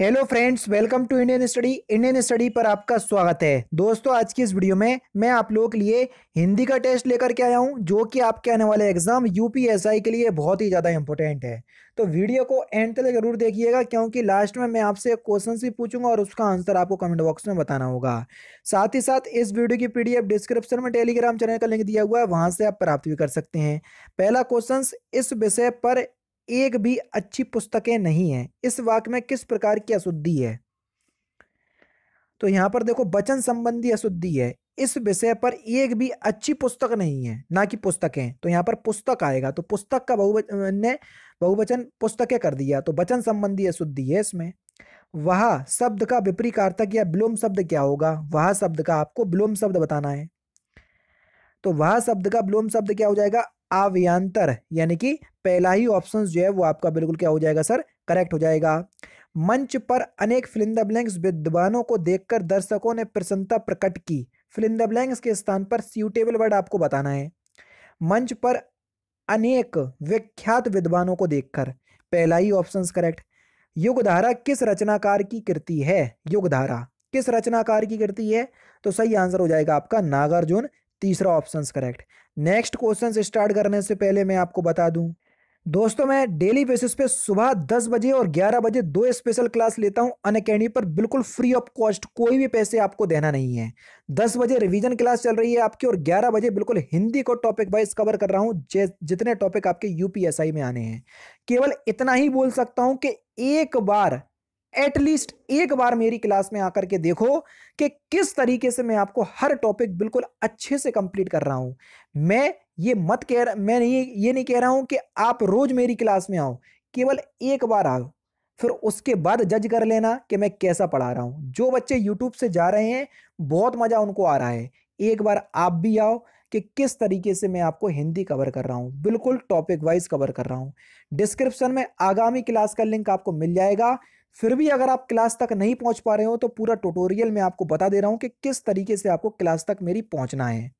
hello friends welcome to Indian study Indian study पर आपका स्वागत है दोस्तों आज की इस वीडियो में मैं आप लोगों के लिए हिंदी का टेस्ट लेकर के आया हूं जो कि आपके आने वाले एग्जाम यूपीएसआई के लिए बहुत ही ज़्यादा इंपॉर्टेंट है तो वीडियो को एंड तक जरूर देखिएगा क्योंकि लास्ट में मैं आपसे क्वेश्चन भी पूछूंगा और उसका आंसर आपको कमेंट बॉक्स में बताना होगा साथ ही साथ इस वीडियो की पी डिस्क्रिप्शन में टेलीग्राम चैनल का लिंक दिया हुआ है वहाँ से आप प्राप्त भी कर सकते हैं पहला क्वेश्चन इस विषय पर एक भी अच्छी पुस्तकें नहीं है इस वाक्य में किस प्रकार की अशुद्धि है तो यहाँ पर देखो वचन संबंधी अशुद्धि है इस विषय पर एक भी अच्छी पुस्तक नहीं है ना कि पुस्तकें तो यहां पर पुस्तक आएगा तो पुस्तक का बहुवचन ने बहुवचन पुस्तकें कर दिया तो वचन संबंधी अशुद्धि है इसमें वह शब्द का विपरीकार्थक या विलोम शब्द क्या होगा वह शब्द का आपको विलोम शब्द बताना है तो वह शब्द का विलोम शब्द क्या हो जाएगा अव्यांतर यानी कि पहला ही ऑप्शन जो है वो आपका बिल्कुल क्या हो जाएगा सर करेक्ट हो जाएगा मंच पर अनेक फिलिंद ब्लैंक्स विद्वानों को देखकर दर्शकों ने प्रसन्नता प्रकट की फिलिंद ब्लैंक्स के स्थान पर सूटेबल वर्ड आपको बताना है मंच पर अनेक विख्यात विद्वानों को देखकर पहला ही ऑप्शन करेक्ट युगधारा किस रचनाकार की कृति है युगधारा किस रचनाकार की कृति है तो सही आंसर हो जाएगा आपका नागार्जुन तीसरा option correct next question start करने से पहले मैं आपको बता दूं दोस्तों मैं डेली बेसिस पे सुबह 10 बजे और 11 बजे दो स्पेशल क्लास लेता हूं अन अकेडमी पर बिल्कुल फ्री ऑफ कॉस्ट कोई भी पैसे आपको देना नहीं है 10 बजे रिवीजन क्लास चल रही है आपकी और 11 बजे बिल्कुल हिंदी को टॉपिक वाइज कवर कर रहा हूं जितने टॉपिक आपके यूपीएसआई में आने हैं केवल इतना ही बोल सकता हूं कि एक बार एटलीस्ट एक बार मेरी क्लास में आकर के देखो कि किस तरीके से मैं आपको हर टॉपिक बिल्कुल अच्छे से कंप्लीट कर रहा हूं मैं ये मत कह रहा मैं नहीं ये नहीं कह रहा हूं कि आप रोज मेरी क्लास में आओ केवल एक बार आओ फिर उसके बाद जज कर लेना कि मैं कैसा पढ़ा रहा हूं जो बच्चे यूट्यूब से जा रहे हैं बहुत मज़ा उनको आ रहा है एक बार आप भी आओ कि किस तरीके से मैं आपको हिंदी कवर कर रहा हूं बिल्कुल टॉपिक वाइज कवर कर रहा हूं डिस्क्रिप्शन में आगामी क्लास का लिंक आपको मिल जाएगा फिर भी अगर आप क्लास तक नहीं पहुंच पा रहे हो तो पूरा ट्यूटोरियल मैं आपको बता दे रहा हूं कि किस तरीके से आपको क्लास तक मेरी पहुंचना है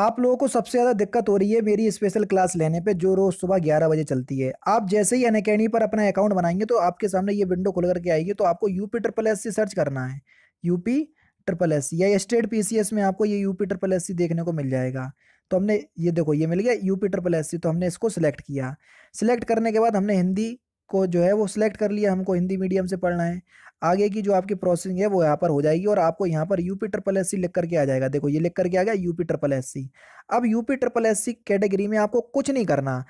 आप लोगों को सबसे ज़्यादा दिक्कत हो रही है मेरी स्पेशल क्लास लेने पे जो रोज़ सुबह 11 बजे चलती है आप जैसे ही अनकेडमी पर अपना अकाउंट बनाएंगे तो आपके सामने ये विंडो खुल करके आएगी तो आपको UP triple S C search करना है यूपी ट्रिपल एस या स्टेट पीसीएस में आपको ये यूपी ट्रिपल एस सी देखने को मिल जाएगा तो हमने ये देखो ये मिल गया यूपी ट्रिपल एस सी तो हमने इसको सिलेक्ट किया सिलेक्ट करने के बाद हमने हिंदी को जो है वो सिलेक्ट कर लिया हमको हिंदी मीडियम से पढ़ना है आगे की जो आपकी प्रोसेसिंग है वो यहाँ पर हो जाएगी और आपको यहाँ पर यूपी ट्रिपल एस सी लिख करके आ जाएगा देखो ये लिख करके आ गया यूपी ट्रिपल एस सी अब UP triple S C category में आपको कुछ नहीं करना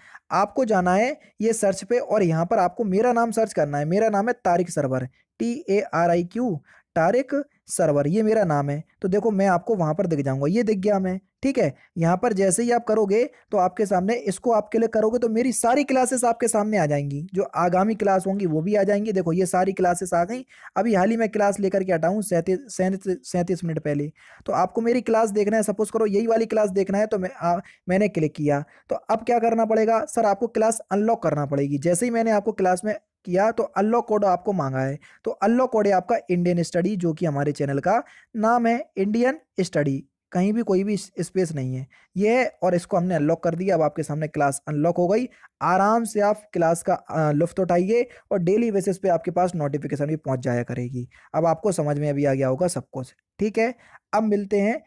आपको जाना है ये सर्च पे और यहाँ पर आपको मेरा नाम सर्च करना है मेरा नाम है Tariq Sarwar T A R I Q Tariq Sarwar ये मेरा नाम है तो देखो मैं आपको वहाँ पर दिख जाऊँगा ये दिख गया मैं ठीक है यहाँ पर जैसे ही आप करोगे तो आपके सामने इसको आपके लिए करोगे तो मेरी सारी क्लासेस आपके सामने आ जाएंगी जो आगामी क्लास होंगी वो भी आ जाएंगी देखो ये सारी क्लासेस आ गई अभी हाल ही में क्लास लेकर के हटाऊँ सैंतीस सैंतीस सैंतीस मिनट पहले तो आपको मेरी क्लास देखना है सपोज करो यही वाली क्लास देखना है तो मैं आ, मैंने क्लिक किया तो अब क्या करना पड़ेगा सर आपको क्लास अनलॉक करना पड़ेगी जैसे ही मैंने आपको क्लास में किया तो अल्लो कोड आपको मांगा है तो अल्लो कोड है आपका इंडियन स्टडी जो कि हमारे चैनल का नाम है इंडियन स्टडी कहीं भी कोई भी स्पेस नहीं है ये है और इसको हमने अनलॉक कर दिया अब आपके सामने क्लास अनलॉक हो गई आराम से आप क्लास का लुफ्त उठाइए और डेली बेसिस पे आपके पास नोटिफिकेशन भी पहुंच जाया करेगी अब आपको समझ में अभी आ गया होगा सब कुछ ठीक है अब मिलते हैं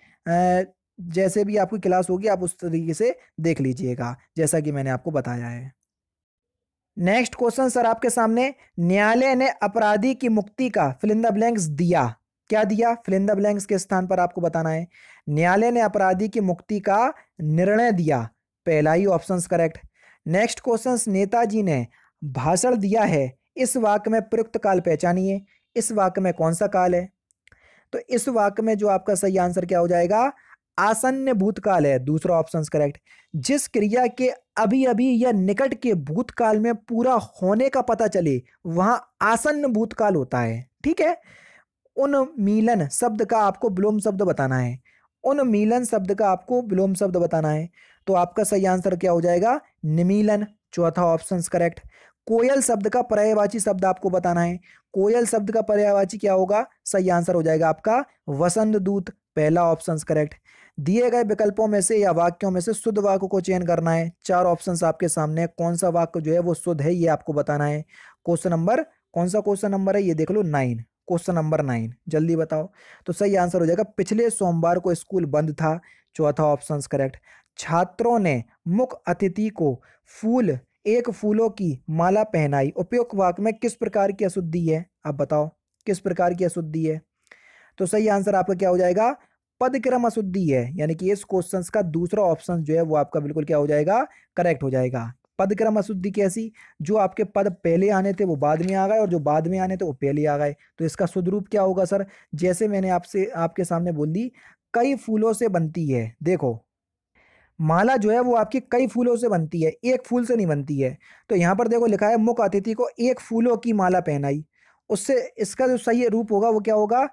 जैसे भी आपकी क्लास होगी आप उस तरीके से देख लीजिएगा जैसा कि मैंने आपको बताया है नेक्स्ट क्वेश्चन सर आपके सामने न्यायालय ने अपराधी की मुक्ति का फिलिंदा ब्लैंक्स दिया क्या दिया फिलिंदा ब्लैंक्स के स्थान पर आपको बताना है न्यायालय ने अपराधी की मुक्ति का निर्णय दिया पहला ही ऑप्शन करेक्ट नेक्स्ट क्वेश्चन नेताजी ने भाषण दिया है इस वाक्य में प्रयुक्त काल पहचानिए इस वाक्य में कौन सा काल है तो इस वाक्य में जो आपका सही आंसर क्या हो जाएगा आसन्न भूतकाल है दूसरा ऑप्शन करेक्ट जिस क्रिया के अभी अभी या निकट के भूतकाल में पूरा होने का पता चले वहां आसन्न भूतकाल होता है ठीक है उन मिलन शब्द का आपको विलोम शब्द बताना है उन मिलन शब्द का आपको विलोम शब्द बताना है तो आपका सही आंसर क्या हो जाएगा निमीलन चौथा ऑप्शन करेक्ट कोयल शब्द का पर्यायवाची शब्द आपको बताना है कोयल शब्द का पर्यायवाची क्या होगा सही आंसर हो जाएगा आपका वसंत दूत पहला ऑप्शन करेक्ट दिए गए विकल्पों में से या वाक्यों में से शुद्ध वाक्य को चयन करना है चार ऑप्शंस आपके सामने कौन सा वाक्य जो है वो शुद्ध है ये आपको बताना है क्वेश्चन नंबर कौन सा क्वेश्चन नंबर है ये देख लो नाइन क्वेश्चन नंबर नाइन जल्दी बताओ तो सही आंसर हो जाएगा पिछले सोमवार को स्कूल बंद था चौथा ऑप्शन करेक्ट छात्रों ने मुख्य अतिथि को फूल एक फूलों की माला पहनाई उपयुक्त वाक्य में किस प्रकार की अशुद्धि है आप बताओ किस प्रकार की अशुद्धि है तो सही आंसर आपका क्या हो जाएगा पदक्रम अशुद्धि है यानी कि इस क्वेश्चन का दूसरा ऑप्शन जो है वो आपका बिल्कुल क्या हो जाएगा करेक्ट हो जाएगा पदक्रम अशुद्धि कैसी जो आपके पद पहले आने थे वो बाद में आ गए और जो बाद में आने थे वो पहले आ गए तो इसका शुद्ध रूप क्या होगा सर जैसे मैंने आपसे आपके सामने बोल दी कई फूलों से बनती है देखो माला जो है वो आपकी कई फूलों से बनती है एक फूल से नहीं बनती है तो यहाँ पर देखो लिखा है मुख्य अतिथि को एक फूलों की माला पहनाई उससे इसका जो सही रूप होगा वो क्या होगा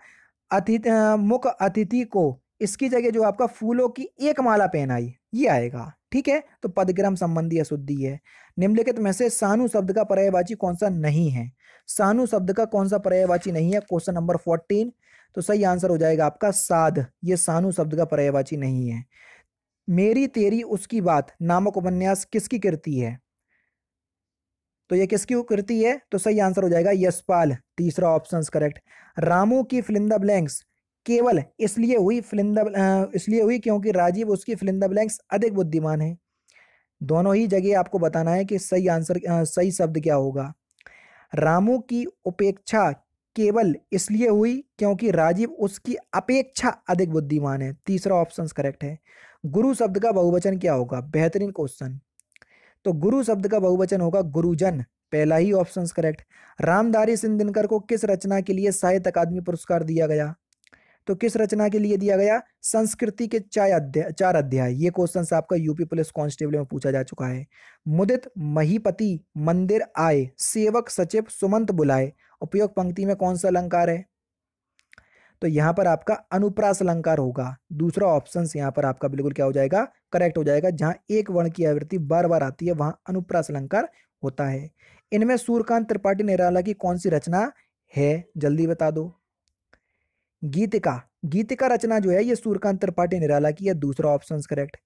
अतिथि मुख अतिथि को इसकी जगह जो आपका फूलों की एक माला पहनाई ये आएगा ठीक है तो पदग्रम संबंधी अशुद्धि है निम्नलिखित में से सानु शब्द का पर्यायवाची कौन सा नहीं है सानु शब्द का कौन सा पर्यायवाची नहीं है क्वेश्चन नंबर फोर्टीन तो सही आंसर हो जाएगा आपका साध ये सानु शब्द का पर्यायवाची नहीं है मेरी तेरी उसकी बात नामक उपन्यास किसकी कृति है तो ये किसकी कृति है तो सही आंसर हो जाएगा यशपाल तीसरा ऑप्शन करेक्ट रामू की फिलिंदा ब्लैंक्स केवल इसलिए हुई फिलिंदा इसलिए हुई क्योंकि राजीव उसकी फिलिंदा ब्लैंक्स अधिक बुद्धिमान है दोनों ही जगह आपको बताना है कि सही आंसर सही शब्द क्या होगा रामू की उपेक्षा केवल इसलिए हुई क्योंकि राजीव उसकी अपेक्षा अधिक बुद्धिमान है तीसरा ऑप्शन करेक्ट है गुरु शब्द का बहुवचन क्या होगा बेहतरीन क्वेश्चन तो गुरु शब्द का बहुवचन होगा गुरुजन पहला ही ऑप्शन करेक्ट रामधारी सिंह दिनकर को किस रचना के लिए साहित्य अकादमी पुरस्कार दिया गया तो किस रचना के लिए दिया गया संस्कृति के चार अध्याय चार अध्याय ये क्वेश्चन आपका यूपी पुलिस कांस्टेबल में पूछा जा चुका है मुदित महीपति मंदिर आए सेवक सचिव सुमंत बुलाए उपयोग पंक्ति में कौन सा अलंकार है तो यहाँ पर आपका अनुप्रास अलंकार होगा दूसरा ऑप्शन यहाँ पर आपका बिल्कुल क्या हो जाएगा करेक्ट हो जाएगा जहाँ एक वर्ण की आवृत्ति बार बार आती है वहाँ अनुप्रास अलंकार होता है इनमें सूर्यकांत त्रिपाठी निराला की कौन सी रचना है जल्दी बता दो गीतिका गीतिका रचना जो है ये सूर्यकांत त्रिपाठी निराला की है दूसरा ऑप्शन करेक्ट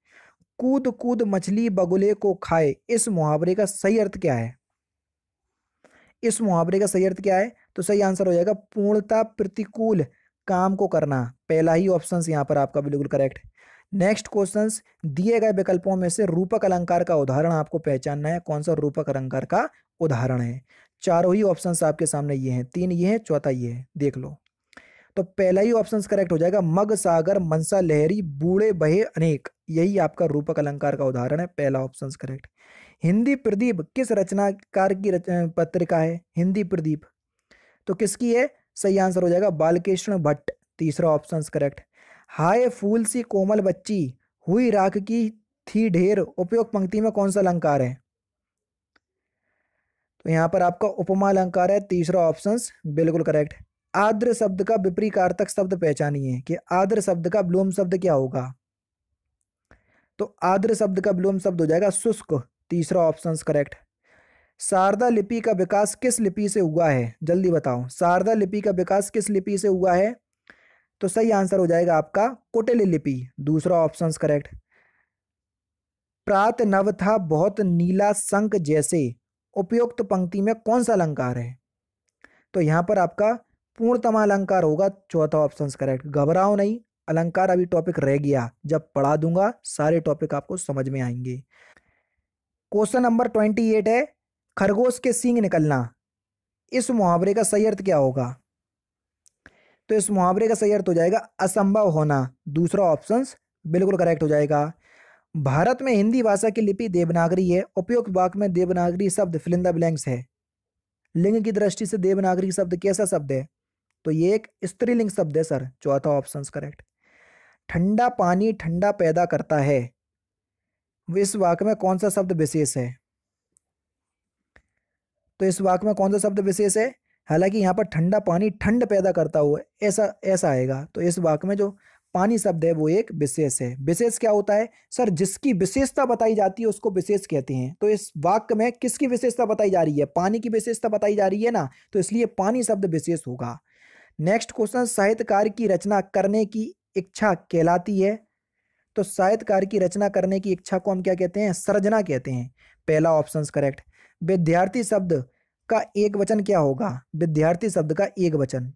कूद कूद मछली बगुले को खाए इस मुहावरे का सही अर्थ क्या है इस मुहावरे का सही अर्थ क्या है तो सही आंसर हो जाएगा पूर्णता प्रतिकूल काम को करना पहला ही ऑप्शन यहाँ पर आपका बिल्कुल करेक्ट है नेक्स्ट क्वेश्चन दिए गए विकल्पों में से रूपक अलंकार का उदाहरण आपको पहचानना है कौन सा रूपक अलंकार का उदाहरण है चारों ही ऑप्शंस आपके सामने ये हैं तीन ये हैं चौथा ये है देख लो तो पहला ही ऑप्शन करेक्ट हो जाएगा मग सागर मनसा लहरी बूढ़े बहे अनेक यही आपका रूपक अलंकार का उदाहरण है पहला ऑप्शन करेक्ट हिंदी प्रदीप किस रचनाकार की रच, पत्रिका है हिंदी प्रदीप तो किसकी है सही आंसर हो जाएगा बालकृष्ण भट्ट तीसरा ऑप्शन करेक्ट हाय फूल सी कोमल बच्ची हुई राख की थी ढेर उपयोग पंक्ति में कौन सा अलंकार है तो यहां पर आपका उपमा अलंकार है तीसरा ऑप्शन बिल्कुल करेक्ट आद्र शब्द का विपरीकार्थक शब्द पहचानिए कि आद्र शब्द का ब्लूम शब्द क्या होगा तो आद्र शब्द का ब्लोम शब्द हो जाएगा शुष्क तीसरा ऑप्शन करेक्ट शारदा लिपि का विकास किस लिपि से हुआ है जल्दी बताओ शारदा लिपि का विकास किस लिपि से हुआ है तो सही आंसर हो जाएगा आपका कोटेली लिपि दूसरा ऑप्शन करेक्ट प्रात नव था बहुत नीला संक जैसे उपयुक्त पंक्ति में कौन सा अलंकार है तो यहां पर आपका पूर्णतम अलंकार होगा चौथा ऑप्शन करेक्ट घबराओ नहीं अलंकार अभी टॉपिक रह गया जब पढ़ा दूंगा सारे टॉपिक आपको समझ में आएंगे क्वेश्चन नंबर ट्वेंटी एट है खरगोश के सींग निकलना इस मुहावरे का सही अर्थ क्या होगा तो इस मुहावरे का सही अर्थ तो हो जाएगा असंभव होना दूसरा ऑप्शन बिल्कुल करेक्ट हो जाएगा भारत में हिंदी भाषा की लिपि देवनागरी है उपयुक्त वाक में देवनागरी शब्द फिलिंदा ब्लैंक्स है लिंग की दृष्टि से देवनागरी शब्द कैसा शब्द है तो ये एक स्त्रीलिंग शब्द है सर चौथा ऑप्शन करेक्ट ठंडा पानी ठंडा पैदा करता है इस वाक्य में कौन सा शब्द विशेष है तो इस वाक्य में कौन सा शब्द विशेष है हालांकि यहाँ पर ठंडा पानी ठंड पैदा करता हुआ ऐसा ऐसा आएगा तो इस वाक्य में जो पानी शब्द है वो एक विशेष है विशेष क्या होता है सर जिसकी विशेषता बताई जाती है उसको विशेष कहते हैं तो इस वाक्य में किसकी विशेषता बताई जा रही है पानी की विशेषता बताई जा रही है ना तो इसलिए पानी शब्द विशेष होगा नेक्स्ट क्वेश्चन साहित्यकार की रचना करने की इच्छा कहलाती है तो साहित्यकार की रचना करने की इच्छा को हम क्या कहते हैं सर्जना कहते हैं पहला ऑप्शन करेक्ट विद्यार्थी शब्द का एक वचन क्या होगा विद्यार्थी शब्द का एक वचन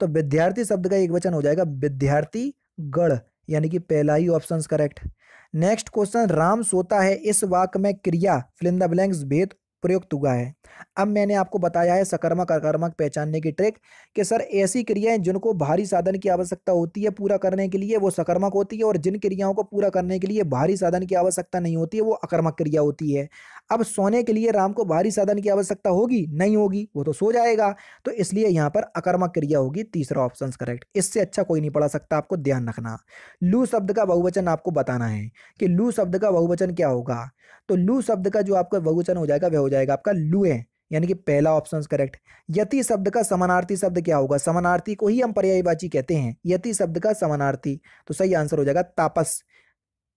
तो विद्यार्थी शब्द का एक वचन हो जाएगा विद्यार्थी गढ़ यानी कि पहला ही option correct next question Ram सोता है इस वाक में क्रिया फिलिंदा ब्लैंक्स भेद प्रयुक्त हुआ है अब मैंने आपको बताया है सकर्मक अकर्मक पहचानने की ट्रिक कि सर ऐसी क्रियाएं जिनको भारी साधन की आवश्यकता होती है पूरा करने के लिए वो सकर्मक होती है और जिन क्रियाओं को पूरा करने के लिए भारी साधन की आवश्यकता नहीं होती है वो अकर्मक क्रिया होती है अब सोने के लिए राम को भारी साधन की आवश्यकता होगी नहीं होगी वो तो सो जाएगा तो इसलिए यहाँ पर अकर्मक क्रिया होगी तीसरा ऑप्शन करेक्ट इससे अच्छा कोई नहीं पढ़ा सकता आपको ध्यान रखना लू शब्द का बहुवचन आपको बताना है कि लू शब्द का बहुवचन क्या होगा तो लू शब्द का जो आपका बहुवचन हो जाएगा वह हो जाएगा आपका लू है यानी कि पहला ऑप्शन करेक्ट यति शब्द का समानार्थी शब्द क्या होगा समानार्थी को ही हम पर्यायवाची कहते हैं यति शब्द का समानार्थी तो सही आंसर हो जाएगा तापस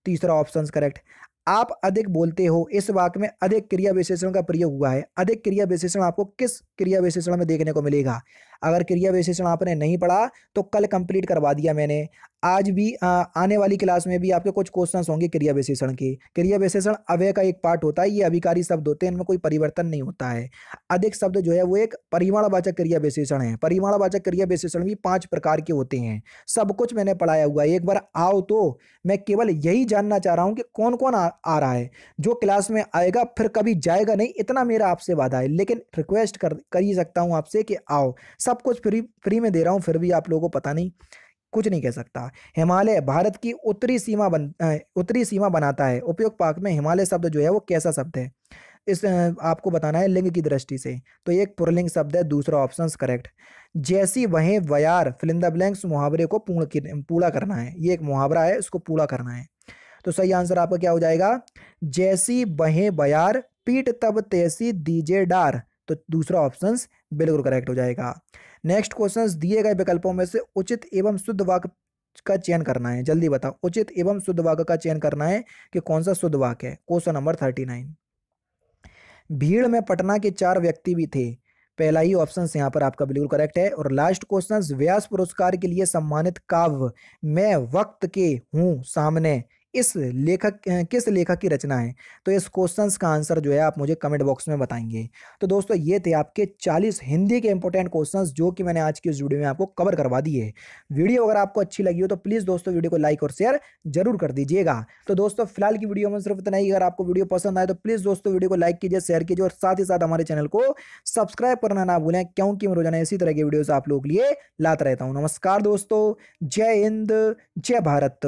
तीसरा ऑप्शन करेक्ट आप अधिक बोलते हो इस वाक में अधिक क्रिया विशेषण का प्रयोग हुआ है अधिक क्रिया विशेषण आपको किस क्रिया विशेषण में देखने को मिलेगा अगर क्रिया विशेषण आपने नहीं पढ़ा तो कल कंप्लीट करवा दिया मैंने आज भी आ, आने वाली क्लास में भी आपके कुछ क्वेश्चन होंगे क्रिया विशेषण के क्रिया विशेषण अवय का एक पार्ट होता है ये अभिकारी शब्द होते हैं इनमें कोई परिवर्तन नहीं होता है अधिक शब्द जो है वो एक परिमाणवाचक क्रिया विशेषण है परिमाणवाचक क्रिया विशेषण भी पांच प्रकार के होते हैं सब कुछ मैंने पढ़ाया हुआ है एक बार आओ तो मैं केवल यही जानना चाह रहा हूँ कि कौन कौन आ, आ रहा है जो क्लास में आएगा फिर कभी जाएगा नहीं इतना मेरा आपसे वादा है लेकिन रिक्वेस्ट कर कर ही सकता हूँ आपसे कि आओ सब कुछ फ्री फ्री में दे रहा हूँ फिर भी आप लोगों को पता नहीं कुछ नहीं कह सकता हिमालय भारत की उत्तरी सीमा बन उत्तरी सीमा बनाता है उपयोग पाक में हिमालय शब्द जो है वो कैसा शब्द है इस आपको बताना है लिंग की दृष्टि से तो एक पुरलिंग शब्द है दूसरा ऑप्शन करेक्ट जैसी वहें वयार फिलिंद ब्लैंक्स मुहावरे को पूर्ण पूरा करना है ये एक मुहावरा है इसको पूरा करना है तो सही आंसर आपका क्या हो जाएगा जैसी बहें बयार पीट तब तैसी दीजे डार तो दूसरा ऑप्शन बिल्कुल करेक्ट हो जाएगा नेक्स्ट क्वेश्चन दिए गए विकल्पों में से उचित एवं शुद्ध वाक्य का चयन करना है जल्दी बताओ उचित एवं शुद्ध वाक्य का चयन करना है कि कौन सा शुद्ध वाक्य है क्वेश्चन नंबर थर्टी नाइन भीड़ में पटना के चार व्यक्ति भी थे पहला ही ऑप्शन यहाँ पर आपका बिल्कुल करेक्ट है और लास्ट क्वेश्चन व्यास पुरस्कार के लिए सम्मानित काव्य मैं वक्त के हूँ सामने इस लेखक किस लेखक की रचना है तो इस क्वेश्चन का आंसर जो है आप मुझे कमेंट बॉक्स में बताएंगे तो दोस्तों ये थे आपके 40 हिंदी के इंपॉर्टेंट क्वेश्चन जो कि मैंने आज की इस वीडियो में आपको कवर करवा दिए वीडियो अगर आपको अच्छी लगी हो तो प्लीज़ दोस्तों वीडियो को लाइक और शेयर जरूर कर दीजिएगा तो दोस्तों फिलहाल की वीडियो में सिर्फ इतना ही अगर आपको वीडियो पसंद आए तो प्लीज़ दोस्तों वीडियो को लाइक कीजिए शेयर कीजिए और साथ ही साथ हमारे चैनल को सब्सक्राइब करना ना भूलें क्योंकि मैं रोजाना इसी तरह की वीडियो आप लोग लिए लाता रहता हूँ नमस्कार दोस्तों जय हिंद जय भारत